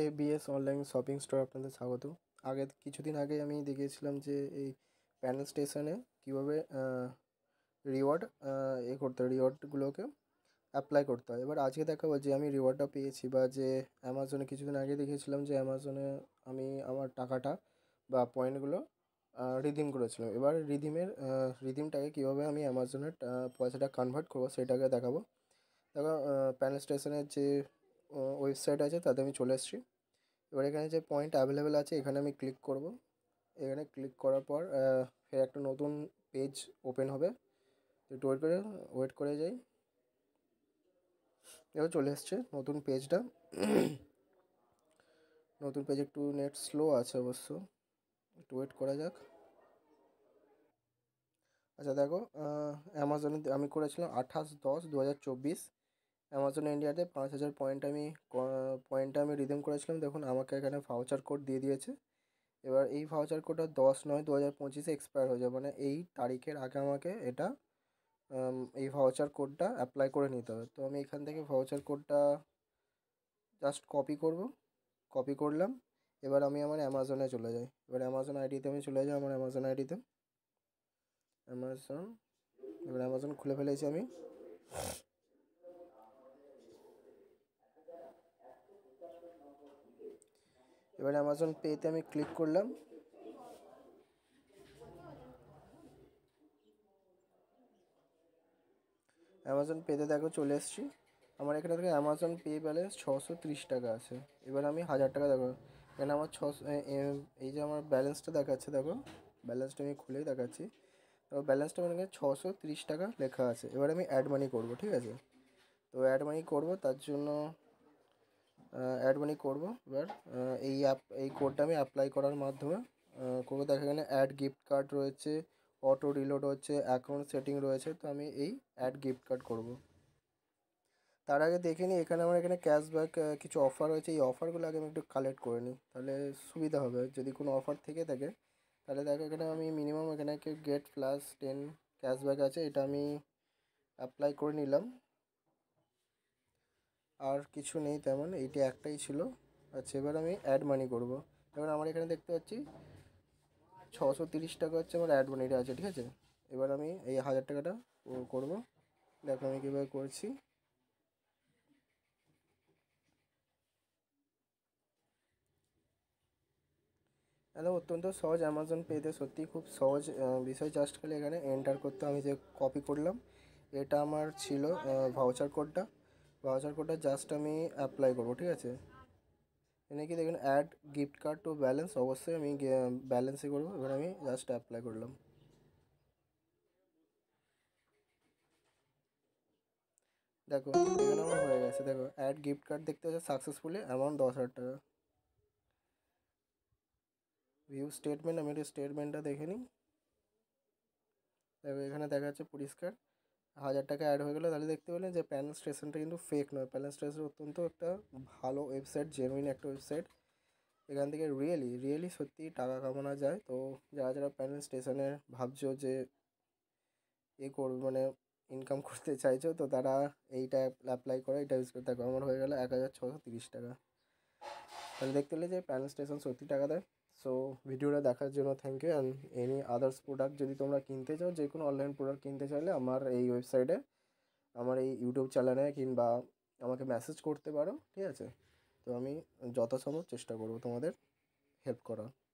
এ BS online shopping store আপনাদের স্বাগত আগে কিছুদিন আগে আমি দেখিয়েছিলাম যে এই প্যানেল স্টেশনে কীভাবে রিওয়ার্ড এ করতে হয় রিওয়ার্ডগুলোকে অ্যাপ্লাই করতে হয় এবার আজকে দেখাবো যে আমি রিওয়ার্ডটা পেয়েছি বা যে অ্যামাজনে কিছুদিন আগে দেখিয়েছিলাম যে অ্যামাজনে আমি আমার টাকাটা বা পয়েন্টগুলো রিদিম করেছিলাম এবার রিদিমের রিদিমটাকে কীভাবে আমি অ্যামাজনের পয়সাটা কনভার্ট করবো সেটাকে দেখাবো দেখো প্যানেল স্টেশনের যে ওয়েবসাইট আছে তাতে আমি চলে এসেছি এবার এখানে যে পয়েন্ট অ্যাভেলেবেল আছে এখানে আমি ক্লিক করব এখানে ক্লিক করার পর ফের একটা নতুন পেজ ওপেন হবে একটু ওয়েট করে ওয়েট করে যাই এবার চলে এসছে নতুন পেজটা নতুন পেজ একটু নেট স্লো আছে অবশ্য একটু ওয়েট করা যাক আচ্ছা দেখো অ্যামাজনে আমি করেছিলাম আঠাশ দশ দু হাজার চব্বিশ অ্যামাজন ইন্ডিয়াতে পাঁচ হাজার পয়েন্ট আমি পয়েন্ট আমি রিডিম করেছিলাম দেখুন আমাকে এখানে ভাউচার কোড দিয়ে দিয়েছে এবার এই ভাউচার কোডটা দশ নয় দু হাজার পঁচিশে এক্সপায়ার হয়ে যাবে মানে এই তারিখের আগে আমাকে এটা এই ভাউচার কোডটা অ্যাপ্লাই করে নিতে হবে তো আমি এখান থেকে ভাউচার কোডটা জাস্ট কপি করব কপি করলাম এবার আমি আমার অ্যামাজনে চলে যাই এবার অ্যামাজন আইডিতে আমি চলে যাই আমার অ্যামাজন আইডিতে অ্যামাজন এবার অ্যামাজন খুলে ফেলেছি আমি এবার অ্যামাজন পেতে আমি ক্লিক করলাম অ্যামাজন পেতে দেখো চলে এসছি আমার এখানে থেকে অ্যামাজন পে ব্যালেন্স ছশো ত্রিশ টাকা আছে এবার আমি হাজার টাকা দেখো এখানে আমার ছশো এই যে আমার ব্যালেন্সটা দেখাচ্ছে দেখো ব্যালেন্সটা আমি খুলেই দেখাচ্ছি তো ব্যালেন্সটা মানে ছশো তিরিশ টাকা লেখা আছে এবার আমি অ্যাড মানি করবো ঠিক আছে তো অ্যাড মানি করবো তার জন্য অ্যাড মানি করবো এবার এই অ্যাপ এই কোডটা আমি অ্যাপ্লাই করার মাধ্যমে করবো দেখা গেলে অ্যাড গিফট কার্ড রয়েছে অটো রিলোড হচ্ছে অ্যাকাউন্ট সেটিং রয়েছে তো আমি এই অ্যাড গিফট কার্ড করব তার আগে দেখে নিই এখানে আমার এখানে ক্যাশব্যাক কিছু অফার রয়েছে এই অফারগুলো আগে আমি একটু কালেক্ট করে নিই তাহলে সুবিধা হবে যদি কোনো অফার থেকে থাকে তাহলে দেখো এখানে আমি মিনিমাম এখানে গেট প্লাস টেন ক্যাশব্যাক আছে এটা আমি অ্যাপ্লাই করে নিলাম আর কিছু নেই তেমন এইটি একটাই ছিল আচ্ছা এবার আমি অ্যাড মানি করব এবার আমার এখানে দেখতে পাচ্ছি ছশো তিরিশ টাকা হচ্ছে আমার অ্যাড মানিটা আছে ঠিক আছে এবার আমি এই হাজার টাকাটা করব দেখো আমি কীভাবে করছি এটা অত্যন্ত সহজ অ্যামাজন পেতে সত্যি খুব সহজ বিষয় জাস্ট খালি এখানে এন্টার করতে আমি যে কপি করলাম এটা আমার ছিল ভাউচার কোডটা ভাউচার কোডটা জাস্ট আমি অ্যাপ্লাই করবো ঠিক আছে এনে কি দেখুন add gift card to balance অবশ্যই আমি ব্যালেন্সই করবো এবার আমি জাস্ট অ্যাপ্লাই করলাম দেখো এখানে আমার হয়ে গেছে দেখো অ্যাড গিফট কার্ড দেখতে হচ্ছে সাকসেসফুলি অ্যামাউন্ট দশ হাজার টাকা ভিউ স্টেটমেন্ট আমি একটু স্টেটমেন্টটা দেখে নিই দেখো এখানে দেখা যাচ্ছে পরিষ্কার হাজার টাকা অ্যাড হয়ে গেলে তাহলে দেখতে পেলেন যে প্যানেল স্টেশনটা কিন্তু ফেক নয় প্যানেল স্টেশন অত্যন্ত একটা ভালো ওয়েবসাইট জেনুইন একটা ওয়েবসাইট এখান থেকে রিয়েলি রিয়েলি সত্যি টাকা কামানো যায় তো যারা যারা প্যানেল স্টেশনে ভাবছো যে এ করবে মানে ইনকাম করতে চাইছো তো তারা এইটা অ্যাপ্লাই করে এটা ইউজ করতে আমার হয়ে গেলো এক হাজার ছশো তিরিশ টাকা তাহলে দেখতে পেলে যে প্যানেল স্টেশন সত্যি টাকা দেয় সো ভিডিওটা দেখার জন্য thank you and any others product যদি তোমরা কিনতে চাও যে কোনো অনলাইন প্রোডাক্ট কিনতে চাইলে আমার এই ওয়েবসাইটে আমার এই ইউটিউব চ্যানেলে কিংবা আমাকে মেসেজ করতে পারো ঠিক আছে তো আমি যথাসম্ভব চেষ্টা করব তোমাদের হেল্প করার